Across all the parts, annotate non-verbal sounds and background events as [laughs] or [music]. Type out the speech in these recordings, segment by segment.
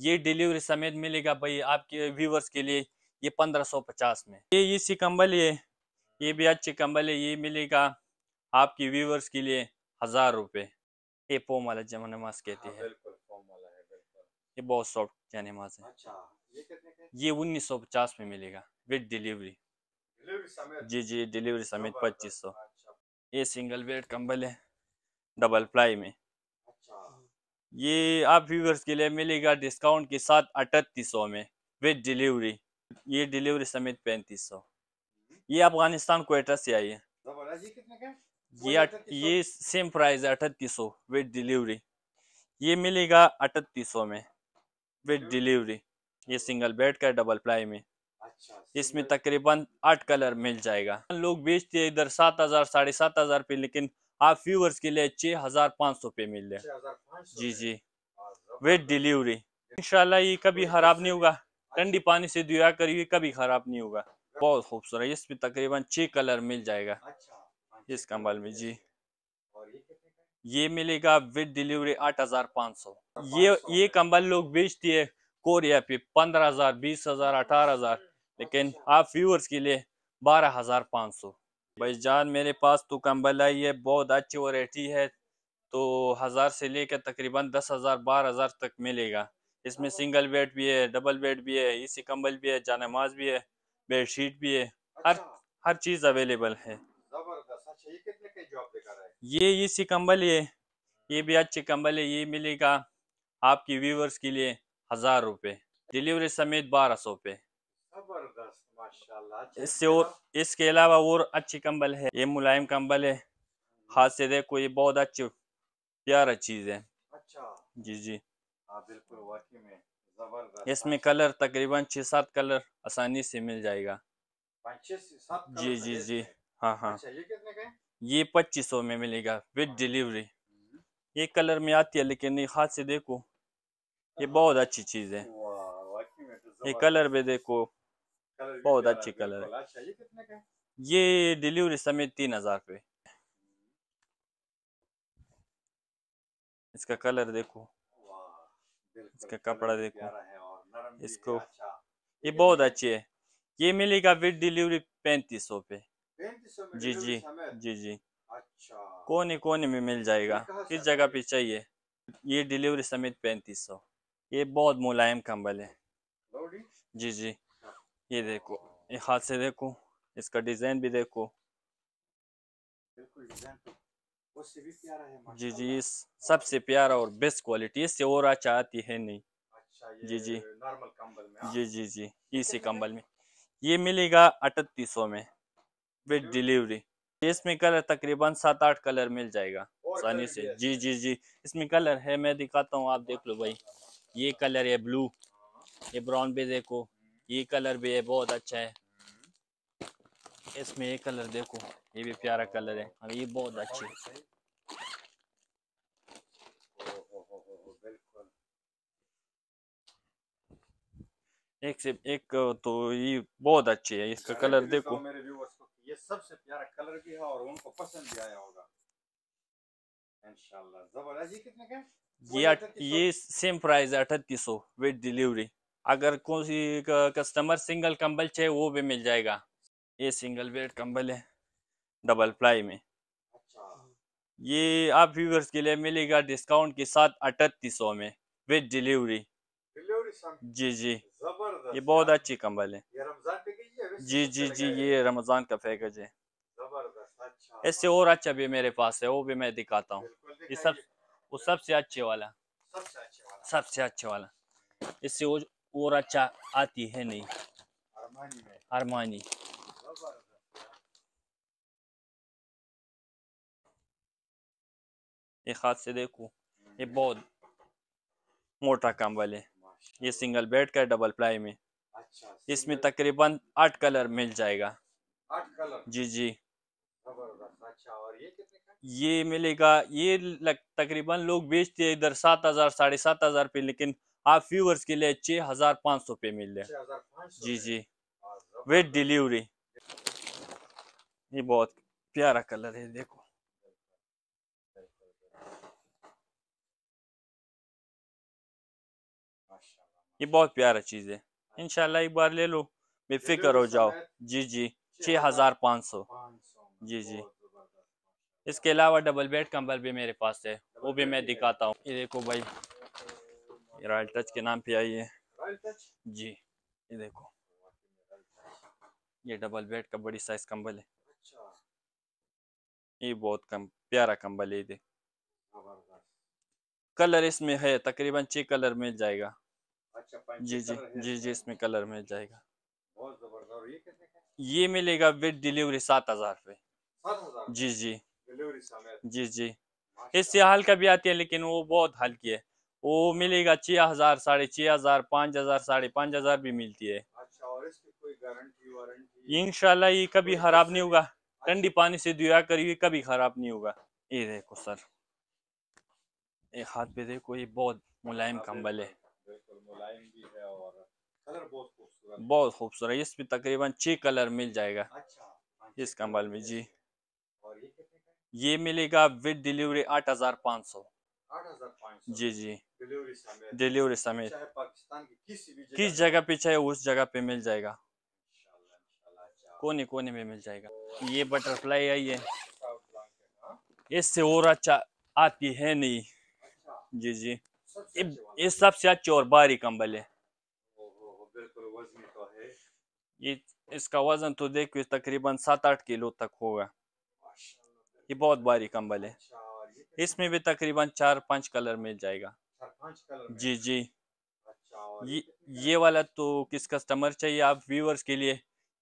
ये डिलीवरी समेत मिलेगा भाई आपके व्यूवर्स के लिए ये पंद्रह सौ पचास में ये इसी कम्बल है ये भी अच्छी कंबल है ये मिलेगा आपकी व्यूवर्स के लिए हजार रुपये ये पोम वाला जमा नमाज कहते हाँ, हैं ये बहुत सॉफ्ट जमा नमाज है अच्छा, ये उन्नीस सौ पचास में मिलेगा विद डिलीवरी जी जी डिलीवरी समेत पच्चीस सौ अच्छा। ये सिंगल बेड कंबल है डबल प्लाई में ये आप व्यूवर्स के लिए मिलेगा डिस्काउंट के साथ अठतीस सौ में विद डिलीवरी ये डिलीवरी समेत पैंतीस सौ ये अफगानिस्तान कोयटा से आई है ये ये सेम प्राइस है अठतीस सौ विद डिलीवरी ये मिलेगा अठतीस सौ में विद डिलीवरी ये सिंगल बेड का डबल प्लाई में अच्छा, इसमें तकरीबन आठ कलर मिल जाएगा लोग बेचते हैं इधर सात हजार साढ़े सात हजार पे लेकिन आप व्यूवर्स के लिए छह हज़ार पाँच सौ रुपये मिल रहे जी जी विद हाँ, डिलीवरी इंशाल्लाह ये कभी ख़राब नहीं होगा अच्छा। ठंडी पानी से दुआ करिए कभी ख़राब नहीं होगा बहुत खूबसूरत इसमें तकरीबन छह कलर मिल जाएगा अच्छा। इस कम्बल में जी ये मिलेगा विद डिलीवरी आठ हज़ार पाँच सौ ये ये कम्बल लोग बेचती है कोरिया पे पंद्रह हज़ार बीस हज़ार अठारह हज़ार अच्छा। लेकिन आप फ्यूवर्स के लिए बारह हज़ार पाँच सौ भाई जान मेरे पास तो कंबल आई है बहुत अच्छी वरायटी है तो हज़ार से लेकर तकरीबन दस हज़ार बारह हज़ार तक मिलेगा इसमें सिंगल बेड भी है डबल बेड भी है इसी कंबल भी है जानमाज भी है बेड शीट भी है अच्छा। हर हर चीज़ अवेलेबल है अच्छा, ये इसी कंबल है ये भी अच्छी कंबल है ये मिलेगा आपकी व्यूवर्स के लिए हज़ार रुपये डिलीवरी समेत बारह सौ रुपये इससे और इसके अलावा और अच्छी कंबल है ये मुलायम कंबल है हम्म। हाथ से देखो ये बहुत अच्छी प्यारा चीज है अच्छा जी जी हाँ, बिल्कुल वाकई में जबरदस्त इसमें कलर तकरीबन छह सात कलर आसानी से मिल जाएगा जी जी जी हाँ हाँ अच्छा, ये ये पच्चीस सौ में मिलेगा विद हाँ। डिलीवरी हम्म। ये कलर में आती है लेकिन हाथ से देखो ये हाँ। बहुत अच्छी चीज है तो ये कलर भी देखो बहुत अच्छी कलर है ये, डिलीवरी समेत तीन हजार पे इसका कलर देखो इसका कपड़ा देखो इसको अच्छा। ये बहुत अच्छी है ये मिलेगा विद डिलीवरी पैंतीस सौ पे जी जी जी जी अच्छा कोने कोने में मिल जाएगा किस जगह पे चाहिए ये डिलीवरी समेत पैंतीस सौ ये बहुत मुलायम कंबल है जी जी ये देखो ये हाथ से देखो इसका डिज़ाइन भी देखो जी जी सबसे प्यारा और बेस्ट क्वालिटी इससे और अच्छा आती है नहीं अच्छा जी जी नॉर्मल कंबल में हाँ। जी जी जी इसी [laughs] कंबल में ये मिलेगा अठतीस सौ में विद डिलीवरी इसमें कलर तकरीबन सात आठ कलर मिल जाएगा आसानी से जी जी जी इसमें कलर है मैं दिखाता हूँ आप देख लो भाई ये कलर है ब्लू ये ब्राउन भी देखो ये कलर भी है बहुत अच्छा है हम्म। इसमें ये कलर देखो ये भी प्यारा कलर है और ये बहुत अच्छी है एक से एक तो ये बहुत अच्छे है इसका कलर देखो मेरे ये सबसे प्यारा कलर भी है और उनको पसंद भी आया होगा इंशाल्लाह जबरदस्त ये कितने का ये ये सेम प्राइस है अठतीस सौ विद डिलीवरी अगर कोई कस्टमर सिंगल कंबल चाहिए वो भी मिल जाएगा ये सिंगल बेड कंबल है डबल प्लाई में अच्छा। ये आप व्यूवर्स के लिए मिलेगा डिस्काउंट के साथ अठतीस सौ में विद डिलीवरी जी जी ये बहुत अच्छी कंबल है जी जी अच्छा जी ये रमजान का पैकेज है इससे अच्छा, और अच्छा भी मेरे पास है वो भी मैं दिखाता हूँ ये सब वो सबसे अच्छे वाला सबसे अच्छे वाला इससे और अच्छा आती है नहीं अरमानी ये हाथ से देखो ये बहुत मोटा काम वाले ये सिंगल बेड का डबल प्लाई में अच्छा, इसमें तकरीबन आठ कलर मिल जाएगा आठ कलर जी जी अच्छा और ये कितने का ये मिलेगा ये लग, तकरीबन लोग बेचते हैं इधर सात हजार साढ़े सात हजार पे लेकिन आप व्यूवर्स के लिए छह हज़ार पाँच सौ पे मिल रहे जी जी विद हाँ, डिलीवरी ये बहुत प्यारा कलर है देखो ये बहुत प्यारा चीज़ है इनशाला एक बार ले लो बेफिक्र हो जाओ जी जी छह हज़ार पाँच सौ जी जी इसके अलावा डबल बेड कंबल भी मेरे पास है वो भी मैं दिखाता हूँ ये देखो भाई रॉयल टच के नाम पे आई है जी ये देखो ये डबल बेड का बड़ी साइज कंबल है ये बहुत कम प्यारा कंबल है देख कलर इसमें है तकरीबन छह कलर मिल जाएगा अच्छा, जी जी जी जी इसमें कलर मिल जाएगा ये, मिलेगा विद डिलीवरी सात हजार रूपए जी जी जी जी इस हल्का भी आती है लेकिन वो बहुत हल्की है वो मिलेगा छह हज़ार साढ़े छह हज़ार पाँच हज़ार साढ़े पाँच हज़ार भी मिलती है अच्छा और इसकी कोई गारंटी ये कभी ख़राब नहीं होगा अच्छा। ठंडी पानी से दुआ करिए कभी ख़राब नहीं होगा ये देखो सर ये हाथ पे देखो ये बहुत मुलायम हाँ, कम्बल है बहुत खूबसूरत इसमें तकरीबन छह कलर मिल जाएगा अच्छा, इस कम्बल में जी ये मिलेगा विद डिलीवरी आठ हज़ार पाँच सौ जी जी डिलीवरी समेत समेत किस जगह पे चाहे उस जगह पे मिल जाएगा कोने कोने में मिल जाएगा ये बटरफ्लाई है ये इससे और अच्छा आती है नहीं जी जी ये सबसे अच्छे और बारी कम्बल है ये इसका वजन तो देखो तकरीबन सात आठ किलो तक होगा ये बहुत बारी कम्बल है इसमें भी तकरीबन चार पांच कलर मिल जाएगा कलर जी जी अच्छा ये ये वाला तो किस कस्टमर चाहिए आप व्यूवर्स के लिए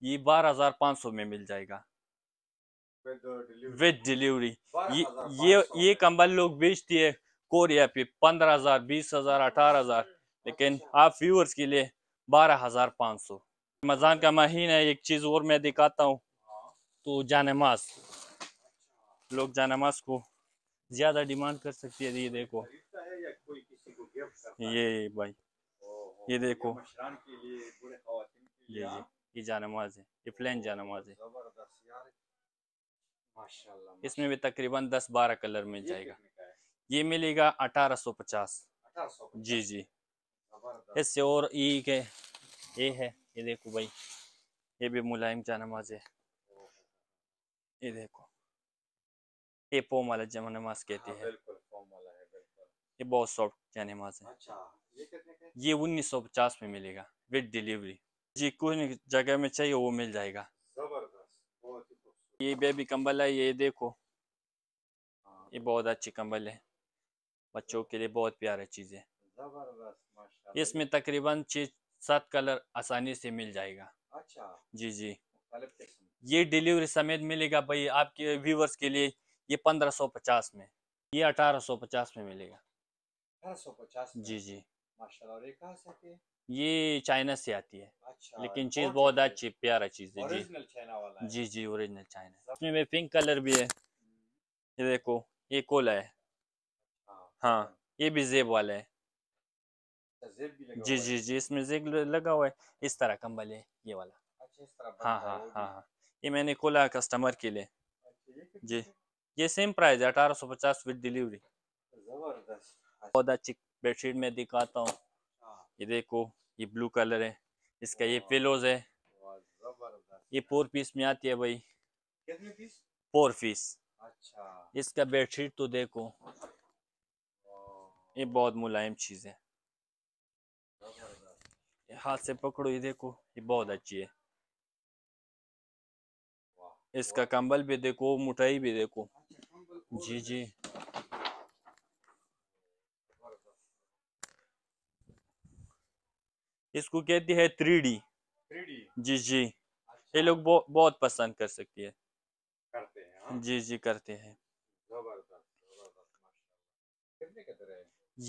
ये बारह हजार पाँच सौ में मिल जाएगा विद डिलीवरी ये ये कंबल लोग बेचती है कोरिया पे पंद्रह हजार बीस हजार अठारह हजार लेकिन अच्छा। आप व्यूवर्स के लिए बारह हजार पाँच सौ रमजान का महीना है एक चीज़ और मैं दिखाता हूँ हाँ। तो जानमाज अच्छा। लोग जानमाज को ज्यादा डिमांड कर सकती है ये देखो ये भाई हाँ? ये देखो ये जी ये जानमाज है ये प्लेन जानमाज है इसमें भी तकरीबन दस बारह कलर में जाएगा ये मिलेगा अठारह सौ पचास जी जी इससे और ई के ये है ये देखो भाई ये भी मुलायम जानमाज है ये देखो ये पोम वाला जमा नमाज कहते हैं ये बहुत सॉफ्ट जाने नमाज है अच्छा, ये उन्नीस सौ पचास में मिलेगा विद डिलीवरी जी कुछ जगह में चाहिए वो मिल जाएगा ये बेबी कंबल है ये देखो हाँ, ये बहुत अच्छी कंबल है बच्चों के लिए बहुत प्यारा चीज़ है इसमें तकरीबन छह सात कलर आसानी से मिल जाएगा अच्छा जी जी ये डिलीवरी समेत मिलेगा भाई आपके व्यूवर्स के लिए ये 1550 में ये 1850 में मिलेगा 1850 जी जी माशाल्लाह ये चाइना से आती है अच्छा, लेकिन चीज बहुत अच्छी प्यारा चीज है जी जी जी ओरिजिनल चाइना इसमें में पिंक कलर भी है ये देखो ये कोला है अच्छा, हाँ अच्छा। ये भी जेब वाला अच्छा, है जी जी जी इसमें जेब लगा हुआ है इस तरह कम्बल है ये वाला हाँ हाँ हाँ हाँ ये मैंने खोला कस्टमर के लिए जी ये सेम प्राइस है अठारह सौ पचास विद डिलीवरी बहुत अच्छी बेडशीट में दिखाता हूँ हाँ। ये देखो ये ब्लू कलर है इसका ये पिलोज है ये फोर पीस में आती है भाई फोर पीस अच्छा इसका बेडशीट तो देखो ये बहुत मुलायम चीज है हाथ से पकड़ो ये देखो ये बहुत अच्छी है इसका कंबल भी देखो मोटाई भी देखो जी जी इसको कहती है थ्री डी जी जी ये लोग बो, बहुत पसंद कर सकती है करते हैं हाँ। जी जी करते हैं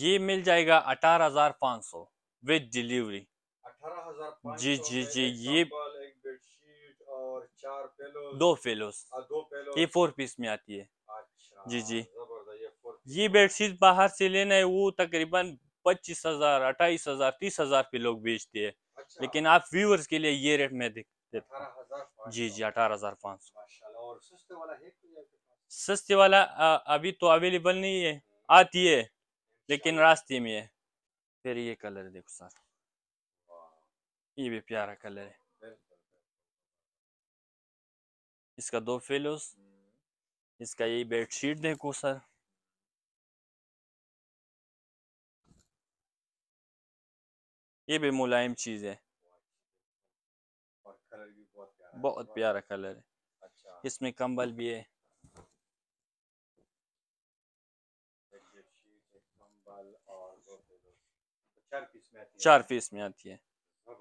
ये मिल जाएगा अठारह हजार पाँच सौ विद डिलीवरी जी जी जी ये और चार पेलोस दो फेलोस हाँ, दो पेलोस ये फोर पीस में आती है जी जी ये बेडशीट बाहर से लेना है वो तकरीबन पच्चीस हजार अट्ठाईस हजार तीस हजार पे लोग बेचते हैं अच्छा। लेकिन आप व्यूअर्स के लिए ये रेट में देख देता जी जी अठारह हजार पाँच सौ सस्ते वाला अभी तो अवेलेबल नहीं है हम्म। आती है लेकिन रास्ते में है फिर ये कलर देखो सर ये भी प्यारा कलर है इसका दो फेलोस इसका यही बेडशीट देखो सर ये भी मुलायम चीज है बहुत प्यारा कलर है अच्छा। इसमें कंबल भी है चार पीस में आती है चार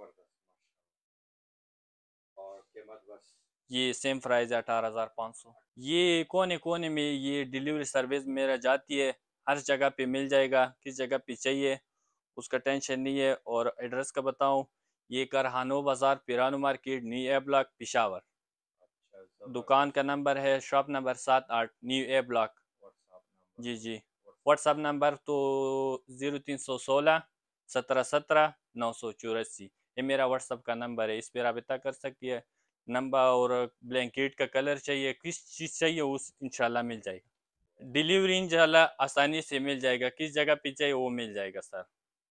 और कीमत बस ये सेम प्राइस है अठारह हज़ार पाँच सौ ये कोने कोने में ये डिलीवरी सर्विस मेरा जाती है हर जगह पे मिल जाएगा किस जगह पे चाहिए उसका टेंशन नहीं है और एड्रेस का बताऊँ ये करहानो बाज़ार पिरानो market new A block Peshawar अच्छा, दुकान का नंबर है शॉप नंबर सात आठ न्यू ए ब्लॉक जी जी व्हाट्सअप नंबर तो ज़ीरो तीन सौ सोलह सत्रह सत्रह नौ सौ चौरासी ये मेरा व्हाट्सअप का नंबर है इस पर रबता कर सकती है नंबर और ब्लैंकेट का कलर चाहिए किस चीज़ चाहिए उस इनशाला मिल जाएगा डिलीवरी इन आसानी से मिल जाएगा किस जगह पे चाहिए वो मिल जाएगा सर